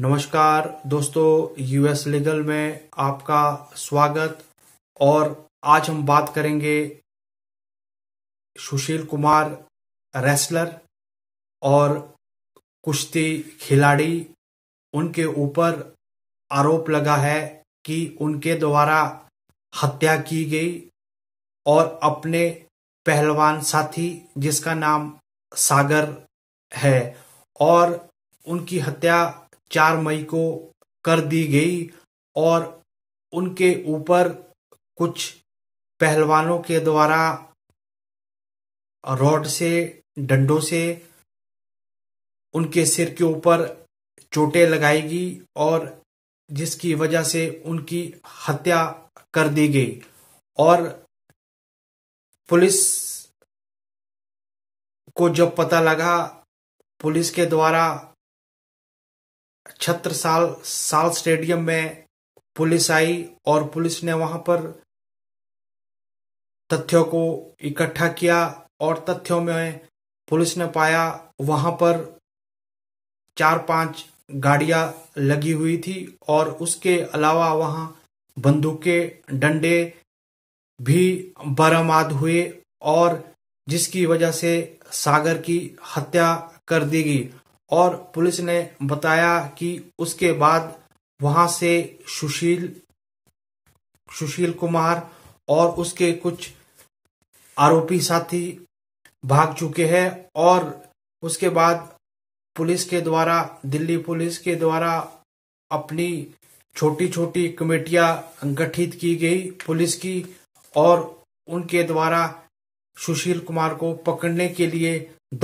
नमस्कार दोस्तों US legal में आपका स्वागत और आज हम बात करेंगे सुशील कुमार रेसलर और कुश्ती खिलाड़ी उनके ऊपर आरोप लगा है कि उनके द्वारा हत्या की गई और अपने पहलवान साथी जिसका नाम सागर है और उनकी हत्या चार मई को कर दी गई और उनके ऊपर कुछ पहलवानों के द्वारा रॉड से डंडों से उनके सिर के ऊपर चोटें लगाएगी और जिसकी वजह से उनकी हत्या कर दी गई और पुलिस को जब पता लगा पुलिस के द्वारा छत्रसाल साल स्टेडियम में पुलिस आई और पुलिस ने वहां पर तथ्यों को इकट्ठा किया और तथ्यों में पुलिस ने पाया वहां पर चार पांच गाड़ियां लगी हुई थी और उसके अलावा वहां बंदूकें डंडे भी बरामद हुए और जिसकी वजह से सागर की हत्या कर दी गई और पुलिस ने बताया कि उसके बाद वहां से सुशील सुशील कुमार और उसके कुछ आरोपी साथी भाग चुके हैं और उसके बाद पुलिस के द्वारा दिल्ली पुलिस के द्वारा अपनी छोटी छोटी कमेटियां गठित की गई पुलिस की और उनके द्वारा सुशील कुमार को पकड़ने के लिए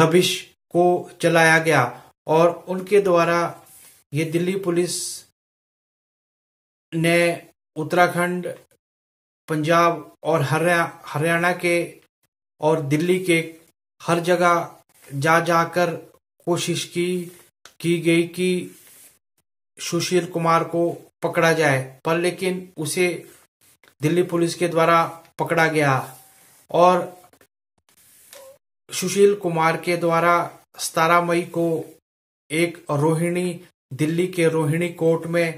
दबिश को चलाया गया और उनके द्वारा ये दिल्ली पुलिस ने उत्तराखंड पंजाब और हरियाणा के और दिल्ली के हर जगह जा जाकर कोशिश की की गई कि सुशील कुमार को पकड़ा जाए पर लेकिन उसे दिल्ली पुलिस के द्वारा पकड़ा गया और सुशील कुमार के द्वारा सतारह मई को एक रोहिणी दिल्ली के रोहिणी कोर्ट में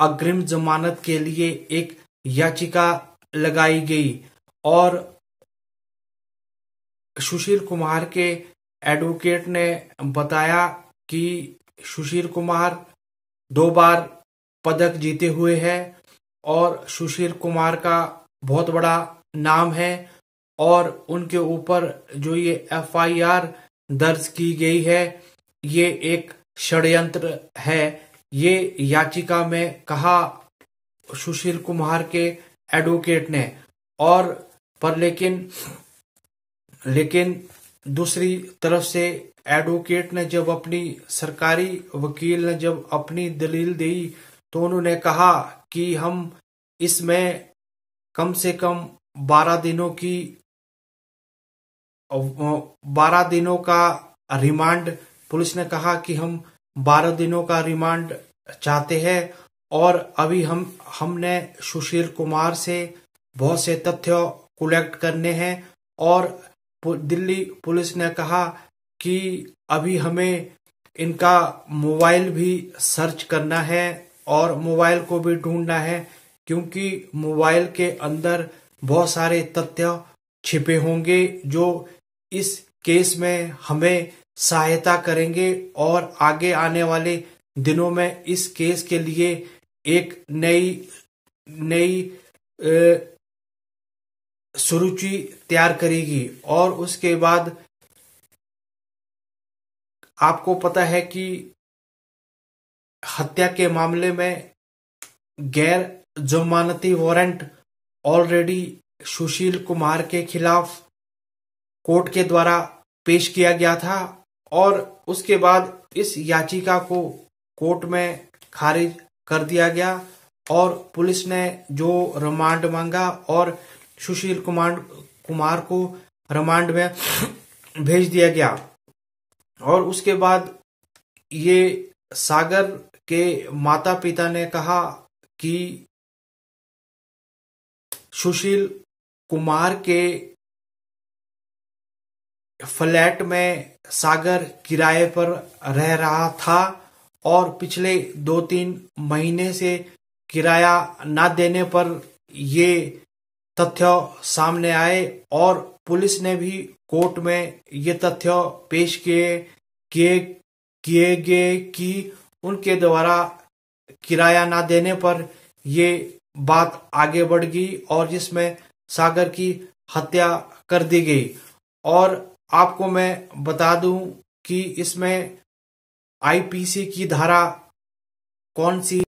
अग्रिम जमानत के लिए एक याचिका लगाई गई और सुशील कुमार के एडवोकेट ने बताया कि सुशील कुमार दो बार पदक जीते हुए हैं और सुशील कुमार का बहुत बड़ा नाम है और उनके ऊपर जो ये एफआईआर दर्ज की गई है ये एक षडयंत्र है ये याचिका में कहा सुशील कुमार के एडवोकेट ने और पर लेकिन लेकिन दूसरी तरफ से एडवोकेट ने जब अपनी सरकारी वकील ने जब अपनी दलील दी तो उन्होंने कहा कि हम इसमें कम से कम बारह दिनों की बारह दिनों का रिमांड पुलिस ने कहा कि हम बारह दिनों का रिमांड चाहते हैं और अभी हम हमने सुशील कुमार से बहुत से तथ्य कलेक्ट करने हैं और दिल्ली पुलिस ने कहा कि अभी हमें इनका मोबाइल भी सर्च करना है और मोबाइल को भी ढूंढना है क्योंकि मोबाइल के अंदर बहुत सारे तथ्य छिपे होंगे जो इस केस में हमें सहायता करेंगे और आगे आने वाले दिनों में इस केस के लिए एक नई नई सुरुचि तैयार करेगी और उसके बाद आपको पता है कि हत्या के मामले में गैर जमानती वारंट ऑलरेडी सुशील कुमार के खिलाफ कोर्ट के द्वारा पेश किया गया था और उसके बाद इस याचिका को कोर्ट में खारिज कर दिया गया और पुलिस ने जो रिमांड मांगा और सुशील कुमार कुमार को रिमांड में भेज दिया गया और उसके बाद ये सागर के माता पिता ने कहा कि सुशील कुमार के फ्लैट में सागर किराए पर रह रहा था और पिछले दो तीन महीने से किराया ना देने पर ये तथ्य सामने आए और पुलिस ने भी कोर्ट में ये तथ्य पेश किए किए किए गए कि उनके द्वारा किराया ना देने पर ये बात आगे बढ़ गई और जिसमें सागर की हत्या कर दी गई और आपको मैं बता दूं कि इसमें आईपीसी की धारा कौन सी